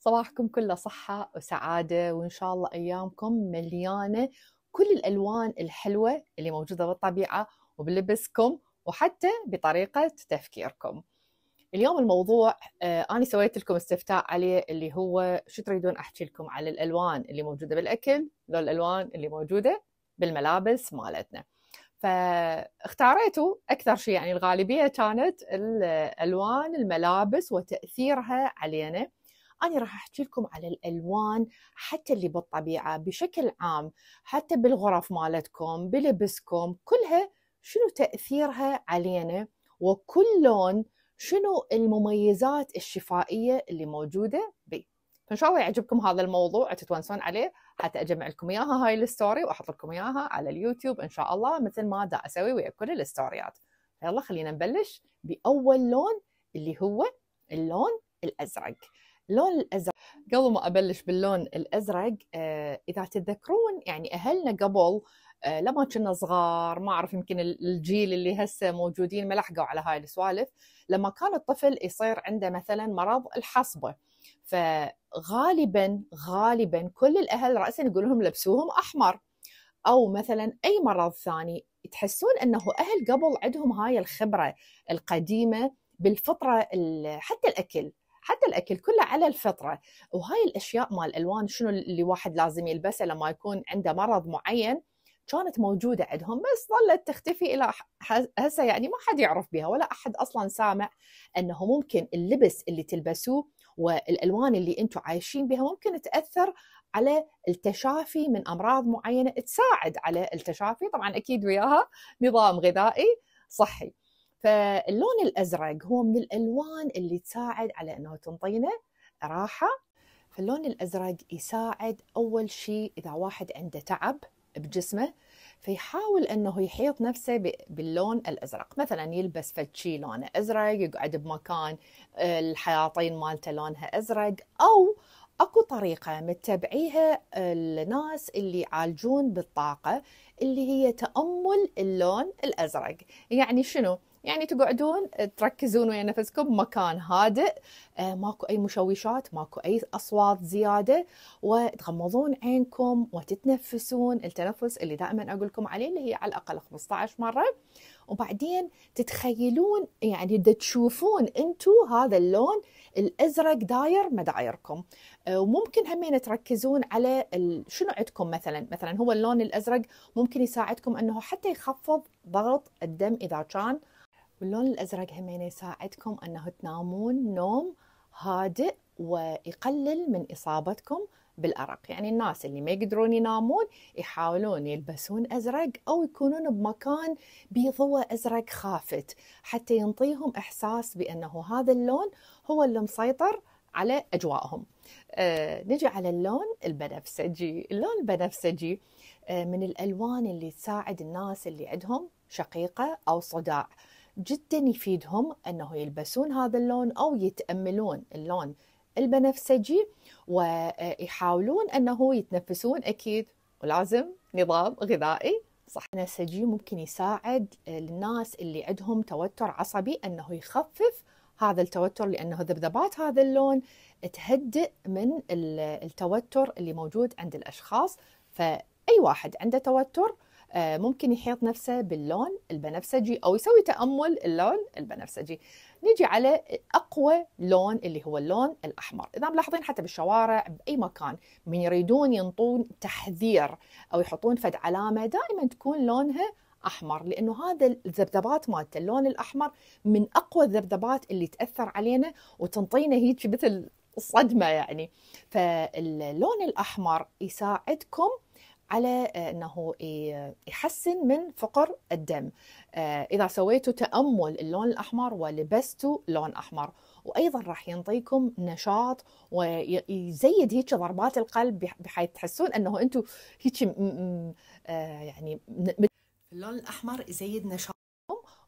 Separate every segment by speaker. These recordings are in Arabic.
Speaker 1: صباحكم كله صحة وسعادة وإن شاء الله أيامكم مليانة كل الألوان الحلوة اللي موجودة بالطبيعة وبلبسكم وحتى بطريقة تفكيركم اليوم الموضوع آه، أنا سويت لكم استفتاء عليه اللي هو شو تريدون أحكي لكم على الألوان اللي موجودة بالأكل لو الألوان اللي موجودة بالملابس مالتنا فاختاريتوا اكثر شيء يعني الغالبيه كانت الالوان الملابس وتاثيرها علينا أنا راح أحكي لكم على الألوان حتى اللي بالطبيعة بشكل عام حتى بالغرف مالتكم بلبسكم كلها شنو تأثيرها علينا وكل لون شنو المميزات الشفائية اللي موجودة به فان شاء الله يعجبكم هذا الموضوع تتونسون عليه حتى اجمع لكم اياها هاي الستوري واحط لكم اياها على اليوتيوب ان شاء الله مثل ما دا اسوي ويا كل الستوريات يلا خلينا نبلش باول لون اللي هو اللون الازرق اللون الازرق قبل ما ابلش باللون الازرق آه، اذا تتذكرون يعني اهلنا قبل آه، لما كنا صغار ما اعرف يمكن الجيل اللي هسه موجودين ما لحقوا على هاي السوالف لما كان الطفل يصير عنده مثلا مرض الحصبه فغالبا غالبا كل الاهل راسا يقول لهم لبسوهم احمر او مثلا اي مرض ثاني تحسون انه اهل قبل عندهم هاي الخبره القديمه بالفطره حتى الاكل حتى الاكل كله على الفطره وهاي الاشياء مال الالوان شنو اللي واحد لازم يلبسه لما يكون عنده مرض معين كانت موجوده عندهم بس ظلت تختفي الى هسه يعني ما حد يعرف بها ولا احد اصلا سامع انه ممكن اللبس اللي تلبسوه والالوان اللي انتم عايشين بها ممكن تاثر على التشافي من امراض معينه تساعد على التشافي طبعا اكيد وياها نظام غذائي صحي فاللون الازرق هو من الالوان اللي تساعد على انه تنطينا راحه فاللون الازرق يساعد اول شيء اذا واحد عنده تعب بجسمه فيحاول انه يحيط نفسه باللون الازرق مثلا يلبس فتشي لونه ازرق يقعد بمكان آه، الحياطين مالته لونها ازرق او اكو طريقه متبعيها الناس آه، اللي يعالجون بالطاقه اللي هي تامل اللون الازرق يعني شنو يعني تقعدون آه، تركزون ويا نفسكم مكان هادئ آه، ماكو اي مشوشات ماكو اي اصوات زياده وتغمضون عينكم وتتنفسون التنفس اللي دائما اقول لكم عليه اللي هي على الاقل 15 مره وبعدين تتخيلون يعني تشوفون انتم هذا اللون الازرق داير مدايركم آه، وممكن همين تركزون على شنو عندكم مثلا مثلا هو اللون الازرق ممكن يساعدكم انه حتى يخفض ضغط الدم اذا كان واللون الأزرق همين يساعدكم أنه تنامون نوم هادئ ويقلل من إصابتكم بالأرق يعني الناس اللي ما يقدرون ينامون يحاولون يلبسون أزرق أو يكونون بمكان بضوء أزرق خافت حتى ينطيهم إحساس بأنه هذا اللون هو اللي مسيطر على أجوائهم آه، نجي على اللون البنفسجي اللون البنفسجي آه، من الألوان اللي تساعد الناس اللي عندهم شقيقة أو صداع جدا يفيدهم أنه يلبسون هذا اللون أو يتأملون اللون البنفسجي ويحاولون أنه يتنفسون أكيد ولازم نظام غذائي صح البنفسجي ممكن يساعد الناس اللي عندهم توتر عصبي أنه يخفف هذا التوتر لأنه ذبذبات هذا اللون تهدئ من التوتر اللي موجود عند الأشخاص فأي واحد عنده توتر آه، ممكن يحيط نفسه باللون البنفسجي او يسوي تامل اللون البنفسجي نيجي على اقوى لون اللي هو اللون الاحمر اذا ملاحظين حتى بالشوارع باي مكان من يريدون ينطون تحذير او يحطون فد علامه دائما تكون لونها احمر لانه هذا الذبذبات مالته اللون الاحمر من اقوى الذبذبات اللي تاثر علينا وتنطينا هيك مثل صدمه يعني فاللون الاحمر يساعدكم على آه، انه يحسن من فقر الدم آه، اذا سويتوا تامل اللون الاحمر ولبستوا لون احمر وايضا راح ينطيكم نشاط ويزيد هيك ضربات القلب بحيث تحسون انه انتم هيك آه، يعني اللون الاحمر يزيد نشاط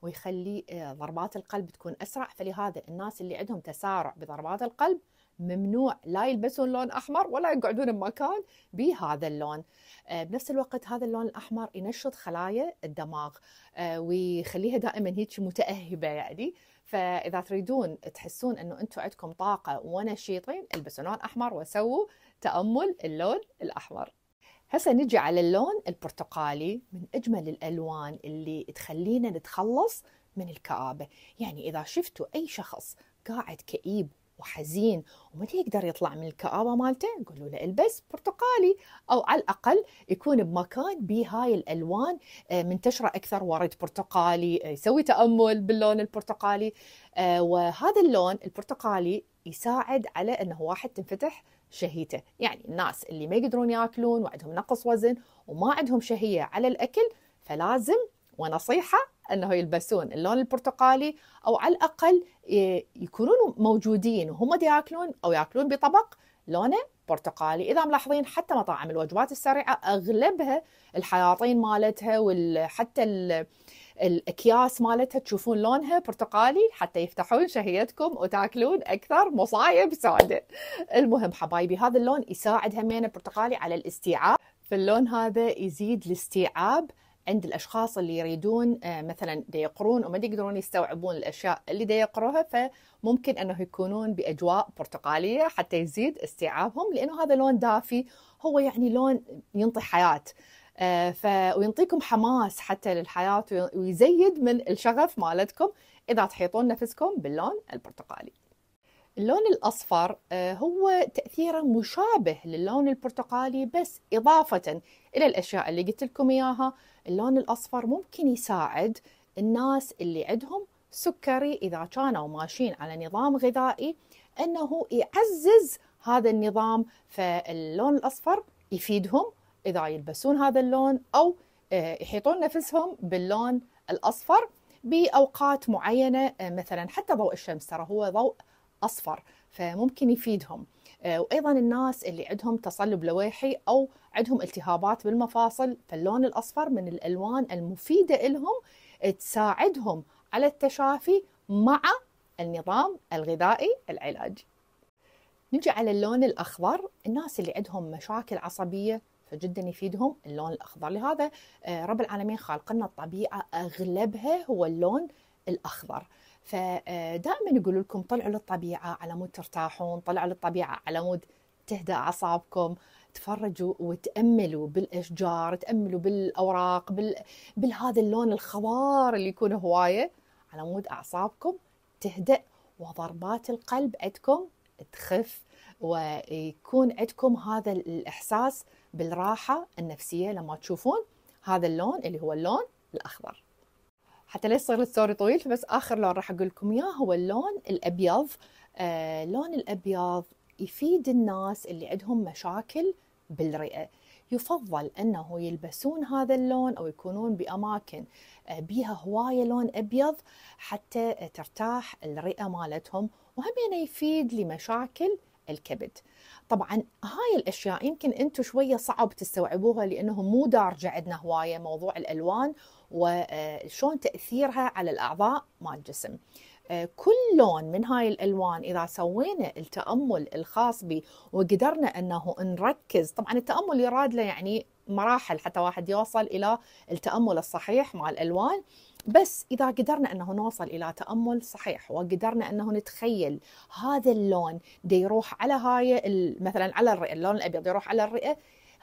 Speaker 1: ويخلي ضربات القلب تكون اسرع فلهذا الناس اللي عندهم تسارع بضربات القلب ممنوع لا يلبسون لون احمر ولا يقعدون بمكان بهذا اللون آه، بنفس الوقت هذا اللون الاحمر ينشط خلايا الدماغ آه، ويخليها دائما هيك متاهبه يعني فاذا تريدون تحسون انه انتم عندكم طاقه ونشيطين البسوا لون احمر وسووا تامل اللون الاحمر هسه نجي على اللون البرتقالي من اجمل الالوان اللي تخلينا نتخلص من الكآبة يعني إذا شفتوا أي شخص قاعد كئيب وحزين وما يقدر يطلع من الكآبة مالته نقول له البس برتقالي أو على الأقل يكون بمكان بهاي الألوان آه، منتشرة أكثر ورد برتقالي آه، يسوي تأمل باللون البرتقالي آه، وهذا اللون البرتقالي يساعد على أنه واحد تنفتح شهيته يعني الناس اللي ما يقدرون ياكلون وعندهم نقص وزن وما عندهم شهية على الأكل فلازم ونصيحة أنه يلبسون اللون البرتقالي أو على الأقل يكونون موجودين وهم ياكلون أو ياكلون بطبق لونه برتقالي إذا ملاحظين حتى مطاعم الوجبات السريعة أغلبها الحياطين مالتها وحتى الاكياس مالتها تشوفون لونها برتقالي حتى يفتحون شهيتكم وتاكلون اكثر مصايب سوداء المهم حبايبي هذا اللون يساعد همين البرتقالي على الاستيعاب، فاللون هذا يزيد الاستيعاب عند الاشخاص اللي يريدون آه، مثلا يقرون وما يقدرون يستوعبون الاشياء اللي يقروها فممكن انه يكونون باجواء برتقاليه حتى يزيد استيعابهم لانه هذا لون دافي هو يعني لون ينطي حياه آه، ف... وينطيكم حماس حتى للحياه ويزيد من الشغف مالتكم اذا تحيطون نفسكم باللون البرتقالي. اللون الأصفر آه، هو تأثيره مشابه للون البرتقالي بس إضافة إلى الأشياء اللي قلت لكم إياها اللون الأصفر ممكن يساعد الناس اللي عندهم سكري إذا كانوا ماشيين على نظام غذائي أنه يعزز هذا النظام فاللون الأصفر يفيدهم إذا يلبسون هذا اللون أو آه، يحيطون نفسهم باللون الأصفر بأوقات معينة آه، مثلا حتى ضوء الشمس ترى هو ضوء أصفر فممكن يفيدهم آه، وايضا الناس اللي عندهم تصلب لويحي او عندهم التهابات بالمفاصل فاللون الاصفر من الالوان المفيده لهم تساعدهم على التشافي مع النظام الغذائي العلاجي نجي على اللون الاخضر الناس اللي عندهم مشاكل عصبيه فجدا يفيدهم اللون الاخضر لهذا آه، رب العالمين خالق لنا الطبيعه اغلبها هو اللون الاخضر فدائما يقولوا لكم طلعوا للطبيعه على مود ترتاحون طلعوا للطبيعه على مود تهدى اعصابكم تفرجوا وتاملوا بالاشجار تاملوا بالاوراق بال... بالهذا اللون الخضار اللي يكون هوايه على مود اعصابكم تهدأ وضربات القلب عندكم تخف ويكون عندكم هذا الاحساس بالراحه النفسيه لما تشوفون هذا اللون اللي هو اللون الاخضر حتى لا يصير الستوري طويل بس اخر لون راح اقول لكم اياه هو اللون الابيض آه لون الابيض يفيد الناس اللي عندهم مشاكل بالرئه يفضل انه يلبسون هذا اللون او يكونون باماكن آه، بيها هوايه لون ابيض حتى ترتاح الرئه مالتهم وهم يفيد لمشاكل الكبد طبعا هاي الاشياء يمكن انتم شويه صعب تستوعبوها لانه مو دارجه عندنا هوايه موضوع الالوان وشون آه، تاثيرها على الاعضاء مال الجسم آه، كل لون من هاي الالوان اذا سوينا التامل الخاص به وقدرنا انه نركز طبعا التامل يراد له يعني مراحل حتى واحد يوصل الى التامل الصحيح مع الالوان بس إذا قدرنا أنه نوصل إلى تأمل صحيح وقدرنا أنه نتخيل هذا اللون دي يروح على هاي مثلا على الرئة اللون الأبيض يروح على الرئة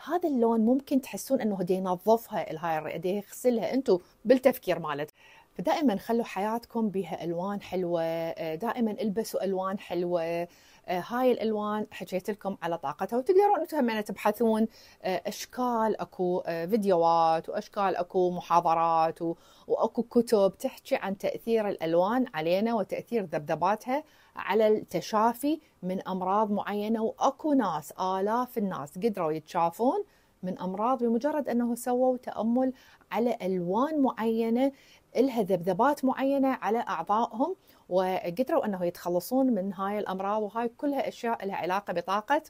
Speaker 1: هذا اللون ممكن تحسون أنه دي ينظفها الهاي الرئة دي يغسلها أنتم بالتفكير مالت فدائما خلوا حياتكم بها الوان حلوه آه، دائما البسوا الوان حلوه آه، هاي الالوان حكيت لكم على طاقتها وتقدرون انتم هم تبحثون آه، اشكال اكو فيديوهات واشكال اكو محاضرات واكو كتب تحكي عن تاثير الالوان علينا وتاثير ذبذباتها على التشافي من امراض معينه واكو ناس الاف الناس قدروا يتشافون من امراض بمجرد انه سووا تامل على الوان معينه لها ذبذبات معينه على اعضائهم وقدروا انه يتخلصون من هاي الامراض وهاي كلها اشياء لها علاقه بطاقه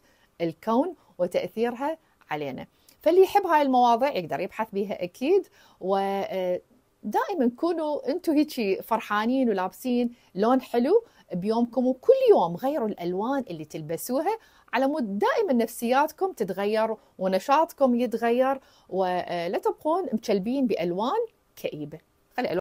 Speaker 1: الكون وتاثيرها علينا. فاللي يحب هاي المواضيع يقدر يبحث بها اكيد و آه، دائما كونوا انتم هيك فرحانين ولابسين لون حلو بيومكم وكل يوم غيروا الالوان اللي تلبسوها على مود دائما نفسياتكم تتغير ونشاطكم يتغير ولا تبقون مكلبين بالوان كئيبه